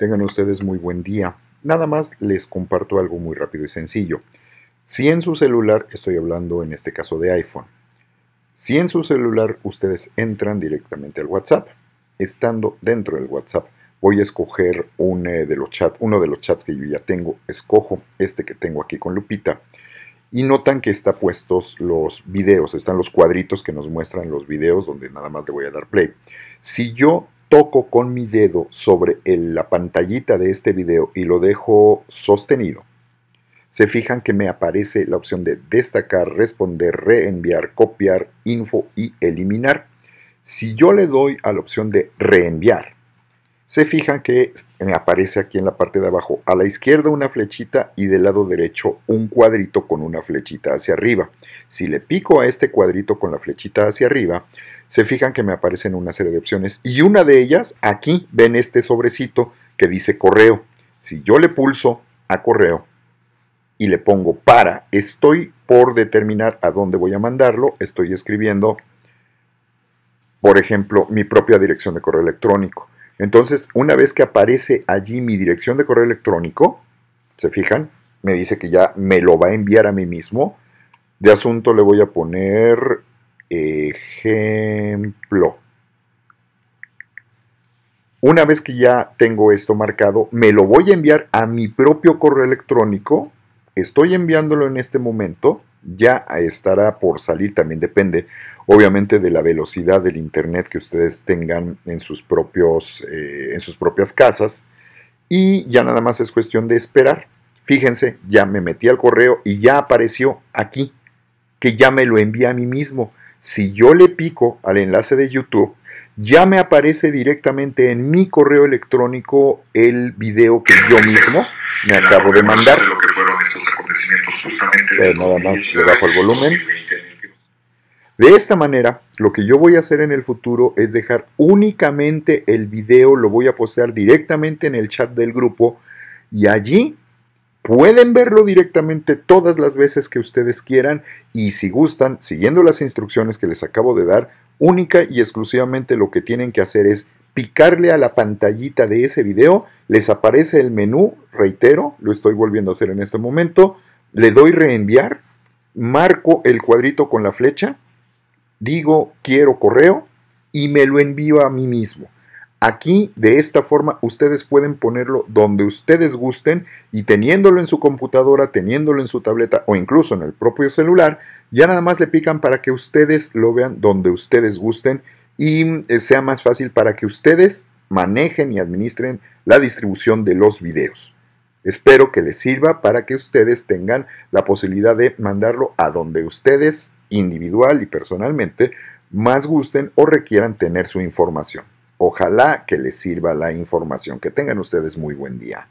Tengan ustedes muy buen día. Nada más les comparto algo muy rápido y sencillo. Si en su celular, estoy hablando en este caso de iPhone, si en su celular ustedes entran directamente al WhatsApp, estando dentro del WhatsApp, voy a escoger uno de los chats que yo ya tengo, escojo este que tengo aquí con Lupita, y notan que están puestos los videos, están los cuadritos que nos muestran los videos donde nada más le voy a dar play. Si yo toco con mi dedo sobre la pantallita de este video y lo dejo sostenido, se fijan que me aparece la opción de destacar, responder, reenviar, copiar, info y eliminar. Si yo le doy a la opción de reenviar, se fijan que me aparece aquí en la parte de abajo a la izquierda una flechita y del lado derecho un cuadrito con una flechita hacia arriba. Si le pico a este cuadrito con la flechita hacia arriba, se fijan que me aparecen una serie de opciones y una de ellas, aquí ven este sobrecito que dice correo. Si yo le pulso a correo y le pongo para, estoy por determinar a dónde voy a mandarlo, estoy escribiendo, por ejemplo, mi propia dirección de correo electrónico. Entonces, una vez que aparece allí mi dirección de correo electrónico, se fijan, me dice que ya me lo va a enviar a mí mismo. De asunto le voy a poner ejemplo. Una vez que ya tengo esto marcado, me lo voy a enviar a mi propio correo electrónico. Estoy enviándolo en este momento ya estará por salir, también depende obviamente de la velocidad del internet que ustedes tengan en sus, eh, en sus propias casas y ya nada más es cuestión de esperar. Fíjense, ya me metí al correo y ya apareció aquí que ya me lo envía a mí mismo. Si yo le pico al enlace de YouTube, ya me aparece directamente en mi correo electrónico el video que yo mismo me acabo de mandar. De nada más volumen. De esta manera, lo que yo voy a hacer en el futuro es dejar únicamente el video, lo voy a postear directamente en el chat del grupo y allí Pueden verlo directamente todas las veces que ustedes quieran y si gustan, siguiendo las instrucciones que les acabo de dar, única y exclusivamente lo que tienen que hacer es picarle a la pantallita de ese video, les aparece el menú, reitero, lo estoy volviendo a hacer en este momento, le doy reenviar, marco el cuadrito con la flecha, digo quiero correo y me lo envío a mí mismo. Aquí, de esta forma, ustedes pueden ponerlo donde ustedes gusten y teniéndolo en su computadora, teniéndolo en su tableta o incluso en el propio celular, ya nada más le pican para que ustedes lo vean donde ustedes gusten y eh, sea más fácil para que ustedes manejen y administren la distribución de los videos. Espero que les sirva para que ustedes tengan la posibilidad de mandarlo a donde ustedes, individual y personalmente, más gusten o requieran tener su información. Ojalá que les sirva la información. Que tengan ustedes muy buen día.